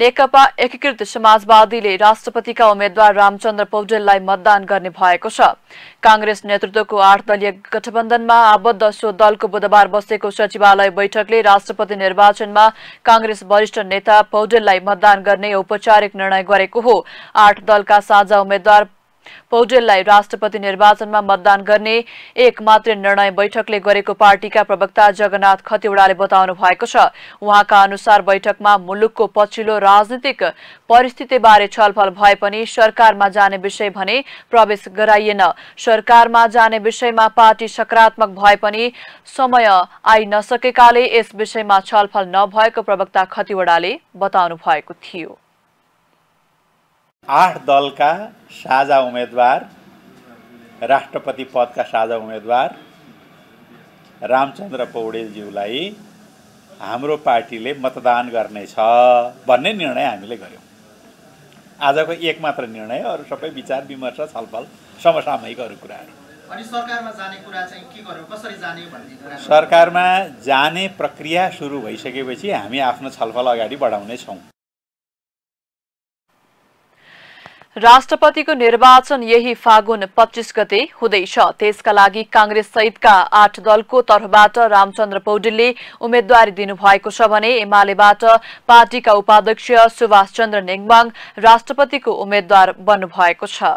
नेकपा एकीकृत समाजवादीले राष्ट्रपतिका उम्मेद्वार रामचन्द्र पौडेललाई मतदान गर्ने भएको छ काङ्ग्रेस नेतृत्वको आठ दलीय गठबन्धनमा आबद्ध सो दलको बुधबार बसेको सचिवालय बैठकले राष्ट्रपति निर्वाचनमा काङ्ग्रेस वरिष्ठ नेता पौडेललाई मतदान गर्ने औपचारिक निर्णय गरेको हो आठ दलका साझा उम्मेद्वार पौडेललाई राष्ट्रपति निर्वाचनमा मतदान गर्ने एक मात्रै निर्णय बैठकले गरेको पार्टीका प्रवक्ता जगन्नाथ खतिवड़ाले बताउनु भएको छ उहाँका अनुसार बैठकमा मुलुकको पछिल्लो राजनीतिक परिस्थितिबारे छलफल भए पनि सरकारमा जाने विषय भने प्रवेश गराइएन सरकारमा जाने विषयमा पार्टी सकारात्मक भए पनि समय आइ नसकेकाले यस विषयमा छलफल नभएको प्रवक्ता खतिवड़ाले बताउनु भएको थियो आठ दलका साझा उम्मेदवार राष्ट्रपति पदका साझा उम्मेदवार रामचन्द्र पौडेलज्यूलाई हाम्रो पार्टीले मतदान गर्नेछ भन्ने निर्णय हामीले गऱ्यौँ आजको एक मात्र निर्णय अरू सबै विचार विमर्श छलफल समसामयिक अरू कुराहरू सरकारमा जाने जाने सरकारमा जाने प्रक्रिया सुरु भइसकेपछि हामी आफ्नो छलफल अगाडि बढाउनेछौँ राष्ट्रपतिको निर्वाचन यही फागुन पच्चिस गते हुँदैछ त्यसका लागि कांग्रेस सहितका आठ दलको तर्फबाट रामचन्द्र पौडेलले उम्मेद्वारी दिनुभएको छ भने एमालेबाट पार्टीका उपाध्यक्ष सुभाष चन्द्र नेङबाङ राष्ट्रपतिको उम्मेद्वार बन्नुभएको छ